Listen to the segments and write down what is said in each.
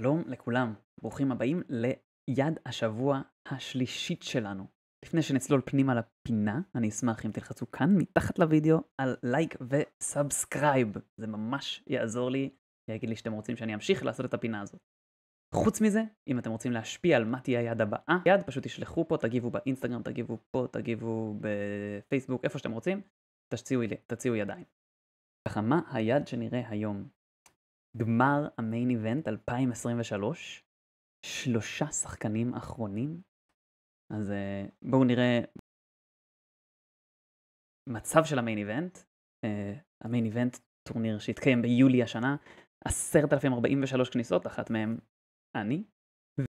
שלום לכולם, ברוכים הבאים ליד השבוע השלישית שלנו. לפני שנצלול פנימה לפינה, אני אשמח אם תלחצו כאן מתחת לוידאו על לייק וסאבסקרייב, זה ממש יעזור לי, יגיד לי שאתם רוצים שאני אמשיך לעשות את הפינה הזאת. חוץ מזה, אם אתם רוצים להשפיע על מה תהיה היד הבאה, יד פשוט תשלחו פה, תגיבו באינסטגרם, תגיבו פה, תגיבו בפייסבוק, איפה שאתם רוצים, תציעו, תציעו ידיים. ככה, מה היד שנראה היום? גמר המיין איבנט 2023, שלושה שחקנים אחרונים. אז uh, בואו נראה מצב של המיין איבנט. Uh, המיין איבנט, טורניר שהתקיים ביולי השנה, 10,043 כניסות, אחת מהן אני. Uh,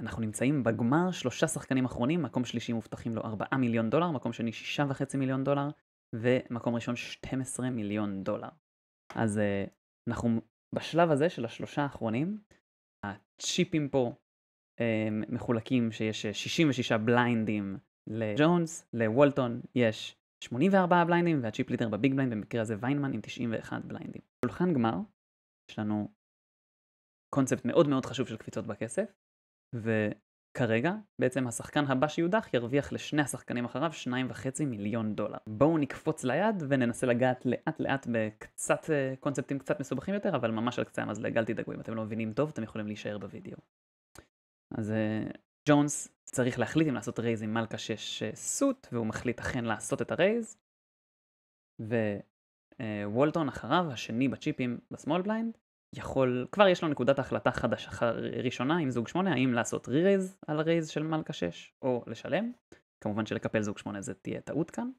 אנחנו נמצאים בגמר, שלושה שחקנים אחרונים, מקום שלישי מובטחים לו 4 מיליון דולר, מקום שני 6.5 מיליון דולר, ומקום ראשון 12 מיליון דולר. אז uh, אנחנו בשלב הזה של השלושה האחרונים, הצ'יפים פה מחולקים שיש 66 בליינדים לג'ונס, לוולטון יש 84 בליינדים והצ'יפ לידר בביג בליינד, במקרה הזה ויינמן עם 91 בליינדים. שולחן גמר, יש לנו קונספט מאוד מאוד חשוב של קפיצות בכסף, ו... כרגע, בעצם השחקן הבא שיודח ירוויח לשני השחקנים אחריו 2.5 מיליון דולר. בואו נקפוץ ליד וננסה לגעת לאט לאט בקצת אה, קונספטים קצת מסובכים יותר, אבל ממש על קצה המזלג, אל תדאגו, אם אתם לא מבינים טוב, אתם יכולים להישאר בווידאו. אז אה, ג'ונס צריך להחליט אם לעשות רייז עם מלכה 6 אה, סוט, והוא מחליט אכן לעשות את הרייז. ווולטון uh, אחריו, השני בצ'יפים בסמול בליינד, יכול, כבר יש לו נקודת החלטה חדשה ראשונה עם זוג 8, האם לעשות re על רייז של מלכה 6 או לשלם. כמובן שלקפל זוג 8 זה תהיה טעות כאן.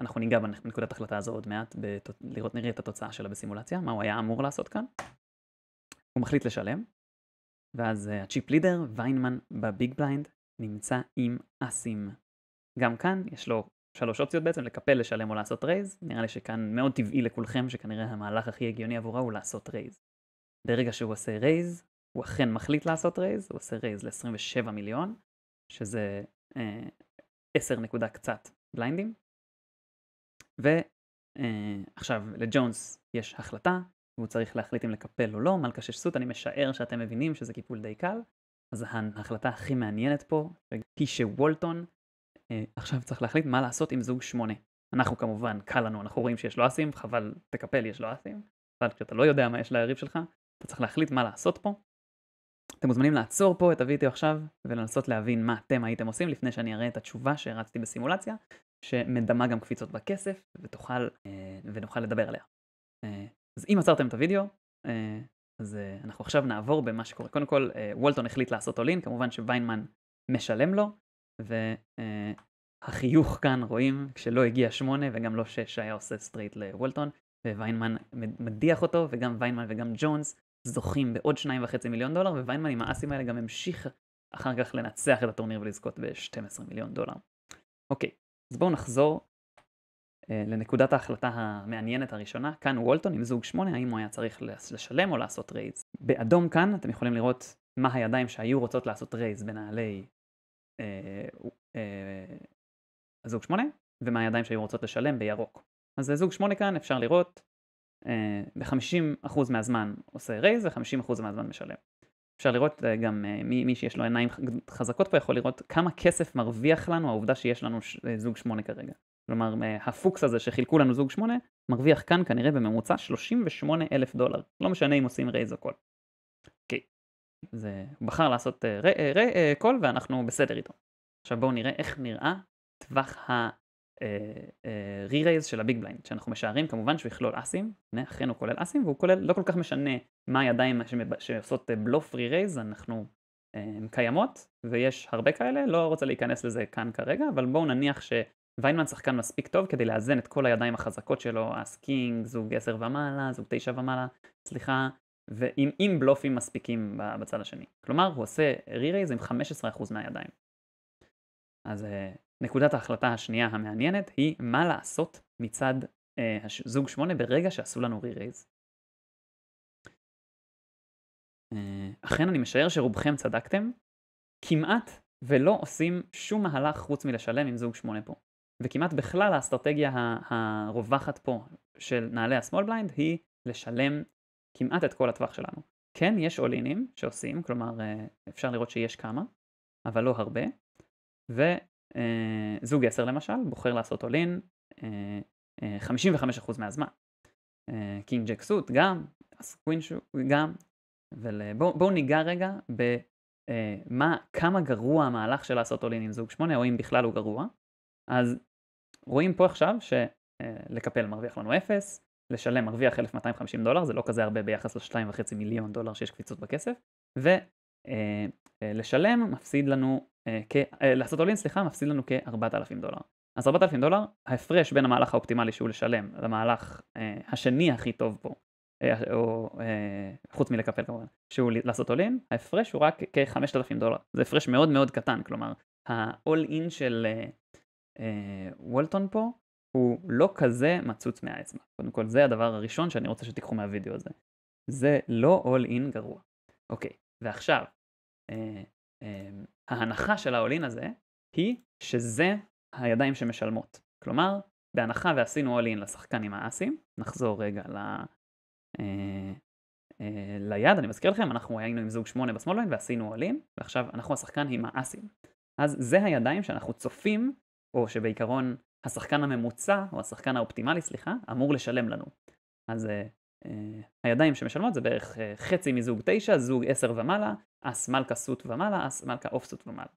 אנחנו ניגע בנקודת החלטה הזו עוד מעט, בת... לראות נראה את התוצאה שלה בסימולציה, מה הוא היה אמור לעשות כאן. הוא מחליט לשלם, ואז אה, הצ'יפ לידר, ויינמן בביג בליינד, נמצא עם אסים. גם כאן יש לו שלוש אופציות בעצם, לקפל, לשלם או לעשות רייז. נראה לי שכאן מאוד טבעי לכולכם שכנראה המהלך הכי הגיוני עבורה הוא לעשות רייז. ברגע שהוא עושה רייז, הוא אכן מחליט לעשות רייז, הוא עושה רייז ל-27 מיליון, שזה אה, 10 נקודה קצת בליינדים. ועכשיו אה, לג'ונס יש החלטה, והוא צריך להחליט אם לקפל או לא, מלכה שש סוט, אני משער שאתם מבינים שזה קיפול די קל. אז ההחלטה הכי מעניינת פה היא שוולטון אה, עכשיו צריך להחליט מה לעשות עם זוג שמונה. אנחנו כמובן, קל לנו, אנחנו רואים שיש לו אסים, חבל תקפל, יש לו אסים, אבל כשאתה לא יודע מה יש ליריב שלך, אתה צריך להחליט מה לעשות פה. אתם מוזמנים לעצור פה את הוידאו עכשיו ולנסות להבין מה אתם הייתם עושים לפני שאני אראה את התשובה שהרצתי בסימולציה, שמדמה גם קפיצות בכסף ותוכל, אה, ונוכל לדבר עליה. אה, אז אם עצרתם את הוידאו, אה, אז אנחנו עכשיו נעבור במה שקורה. קודם כל, וולטון החליט לעשות אולין, כמובן שוויינמן משלם לו, והחיוך כאן רואים כשלא הגיע שמונה וגם לא שש היה עושה סטרייט לוולטון, וויינמן מדיח אותו, וגם ויינמן וגם ג'ונס זוכים בעוד שניים וחצי מיליון דולר, וויינמן עם האסים האלה גם המשיך אחר כך לנצח את הטורניר ולזכות ב-12 מיליון דולר. אוקיי, אז בואו נחזור אה, לנקודת ההחלטה המעניינת הראשונה. כאן וולטון עם זוג 8, האם הוא היה צריך לשלם או לעשות רייז. באדום כאן אתם יכולים לראות מה הידיים שהיו רוצות לעשות רייז בנעלי אה, אה, הזוג 8, ומה הידיים שהיו רוצות לשלם בירוק. אז זוג 8 כאן אפשר לראות אה, ב-50% מהזמן עושה רייז ו-50% מהזמן משלם. אפשר לראות אה, גם אה, מי, מי שיש לו עיניים חזקות פה יכול לראות כמה כסף מרוויח לנו העובדה שיש לנו זוג שמונה כרגע. כלומר הפוקס הזה שחילקו לנו זוג שמונה מרוויח כאן כנראה בממוצע 38 אלף דולר. לא משנה אם עושים רייז או קול. אוקיי. זה בחר לעשות קול ואנחנו בסדר איתו. עכשיו בואו נראה איך נראה טווח אה, אה, re-raise של הביג בליינד, שאנחנו משערים כמובן שהוא יכלול אסים, אכן הוא כולל אסים, והוא כולל, לא כל כך משנה מה הידיים שעושות אה, בלוף re-raise, אנחנו, הן קיימות, ויש הרבה כאלה, לא רוצה להיכנס לזה כאן כרגע, אבל בואו נניח שוויינמן שחקן מספיק טוב כדי לאזן את כל הידיים החזקות שלו, אס זוג 10 ומעלה, זוג 9 ומעלה, סליחה, ועם בלופים מספיקים בצד השני. כלומר, הוא עושה re-raise עם 15% מהידיים. אז נקודת ההחלטה השנייה המעניינת היא מה לעשות מצד אה, זוג 8 ברגע שעשו לנו re-raise. אה, אכן אני משער שרובכם צדקתם, כמעט ולא עושים שום מהלך חוץ מלשלם עם זוג 8 פה. וכמעט בכלל האסטרטגיה הרווחת פה של נעלי השמאל בליינד היא לשלם כמעט את כל הטווח שלנו. כן, יש אולינים שעושים, כלומר אה, אפשר לראות שיש כמה, אבל לא הרבה, ו... אה, זוג 10 למשל בוחר לעשות אולין אה, אה, 55% מהזמן. קינג ג'ק סוט גם, אס קווינשו גם, ובואו ניגע רגע במה, כמה גרוע המהלך של לעשות אולין עם זוג 8 או אם בכלל הוא גרוע. אז רואים פה עכשיו שלקפל מרוויח לנו 0, לשלם מרוויח 1,250 דולר, זה לא כזה הרבה ביחס ל-2.5 מיליון דולר שיש קפיצות בכסף, ולשלם מפסיד לנו אה, אה, לעשות אולין, סליחה, מפסיד לנו כ-4,000 דולר. אז 4,000 דולר, ההפרש בין המהלך האופטימלי שהוא לשלם למהלך אה, השני הכי טוב בו, או חוץ מלקפל כמובן, שהוא לעשות אולין, ההפרש הוא רק כ-5,000 דולר. זה הפרש מאוד מאוד קטן, כלומר, ה-all של וולטון פה הוא לא כזה מצוץ מהאצבע. קודם כל, זה הדבר הראשון שאני רוצה שתיקחו מהווידאו הזה. זה לא אול אין גרוע. אוקיי, ועכשיו, אמ, ההנחה של האולין הזה היא שזה הידיים שמשלמות. כלומר, בהנחה ועשינו אולין לשחקן עם האסים, נחזור רגע ל... אה, אה, ליד, אני מזכיר לכם, אנחנו היינו עם זוג 8 בשמאל ליין ועשינו אולין, ועכשיו אנחנו השחקן עם האסים. אז זה הידיים שאנחנו צופים, או שבעיקרון השחקן הממוצע, או השחקן האופטימלי, סליחה, אמור לשלם לנו. אז אה, אה, הידיים שמשלמות זה בערך אה, חצי מזוג 9, זוג 10 ומעלה, אס מלכה סוט ומעלה, אס מלכה אוף סוט ומעלה.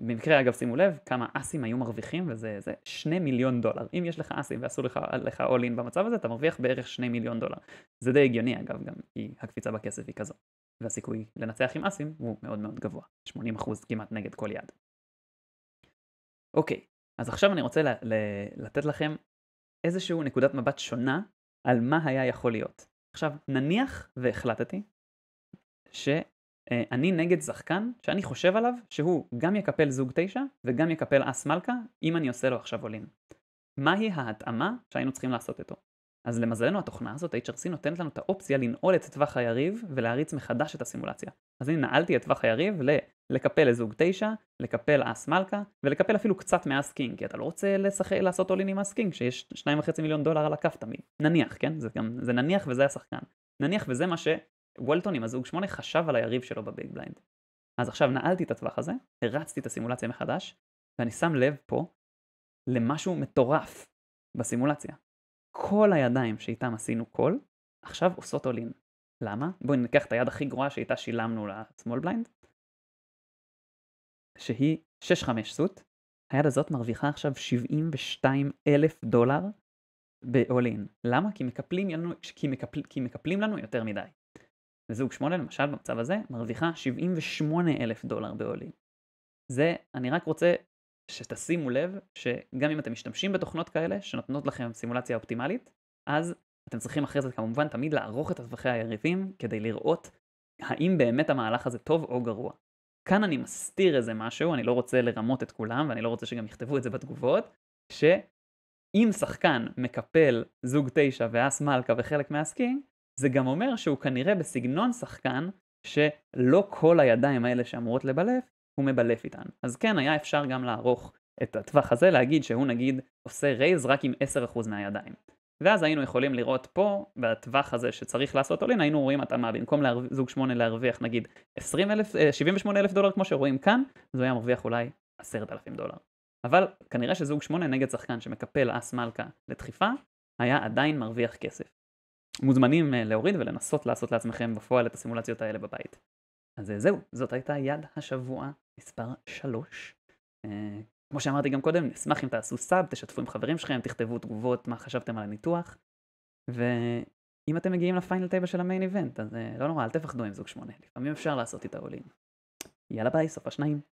במקרה אגב שימו לב כמה אסים היו מרוויחים וזה זה 2 מיליון דולר. אם יש לך אסים ועשו לך, לך all in במצב הזה אתה מרוויח בערך 2 מיליון דולר. זה די הגיוני אגב גם כי הקפיצה בכסף היא כזו. והסיכוי לנצח עם אסים הוא מאוד מאוד גבוה. 80% כמעט נגד כל יד. אוקיי, אז עכשיו אני רוצה לתת לכם איזשהו נקודת מבט שונה על מה היה יכול להיות. עכשיו, נניח והחלטתי שאני אה, נגד שחקן שאני חושב עליו שהוא גם יקפל זוג תשע וגם יקפל אס מלכה אם אני עושה לו עכשיו עולין. מהי ההתאמה שהיינו צריכים לעשות איתו? אז למזלנו התוכנה הזאת, hrc נותנת לנו את האופציה לנעול את טווח היריב ולהריץ מחדש את הסימולציה. אז אני נעלתי את טווח היריב ללקפל לזוג 9, לקפל אס מלכה, ולקפל אפילו קצת מאס קינג, כי אתה לא רוצה לשחק, לעשות אולין עם אס קינג, שיש 2.5 מיליון דולר על הכף תמיד. נניח, כן? זה, גם, זה נניח וזה השחקן. נניח וזה מה שוולטון עם הזוג 8 חשב על היריב שלו בביג בליינד. אז עכשיו נעלתי את הטווח הזה, הרצתי את הסימולציה מחדש, ואני שם לב פה למשהו מטורף בסימולציה. כל הידיים שאיתם עשינו קול, עכשיו עושות אולין. למה? בואי ניקח את היד הכי גרועה שאיתה שילמנו לסמול בליינד, שהיא 6-5 סוט, היד הזאת מרוויחה עכשיו 72 אלף דולר באולין. למה? כי מקפלים, לנו, כי, מקפל, כי מקפלים לנו יותר מדי. וזוג 8 למשל במצב הזה מרוויחה 78 אלף דולר באולין. זה, אני רק רוצה שתשימו לב שגם אם אתם משתמשים בתוכנות כאלה שנותנות לכם סימולציה אופטימלית, אז אתם צריכים אחרי זה כמובן תמיד לערוך את הטווחי היריבים כדי לראות האם באמת המהלך הזה טוב או גרוע. כאן אני מסתיר איזה משהו, אני לא רוצה לרמות את כולם ואני לא רוצה שגם יכתבו את זה בתגובות, שאם שחקן מקפל זוג תשע ואס מלכה וחלק מהסקינג, זה גם אומר שהוא כנראה בסגנון שחקן שלא כל הידיים האלה שאמורות לבלף הוא מבלף איתן. אז כן, היה אפשר גם לערוך את הטווח הזה, להגיד שהוא נגיד עושה רייז רק עם 10% מהידיים. ואז היינו יכולים לראות פה, בטווח הזה שצריך לעשות עולין, היינו רואים התאמה, במקום להרוויח, זוג 8 להרוויח נגיד 20 אלף, 78 אה, אלף דולר כמו שרואים כאן, אז הוא היה מרוויח אולי 10,000 דולר. אבל כנראה שזוג 8 נגד שחקן שמקפל אס מלכה לדחיפה, היה עדיין מרוויח כסף. מוזמנים אה, להוריד ולנסות לעשות לעצמכם בפועל את הסימולציות האלה בבית. אז אה, זהו, זאת הייתה יד השבוע מספר 3. אה, כמו שאמרתי גם קודם, נשמח אם תעשו סאב, תשתפו עם חברים שלכם, תכתבו תגובות, מה חשבתם על הניתוח. ואם אתם מגיעים לפיינל טייבל של המיין איבנט, אז אה, לא נורא, אל תפחדו עם זוג שמונה, לפעמים אפשר לעשות את העולים. יאללה ביי, סוף השניים.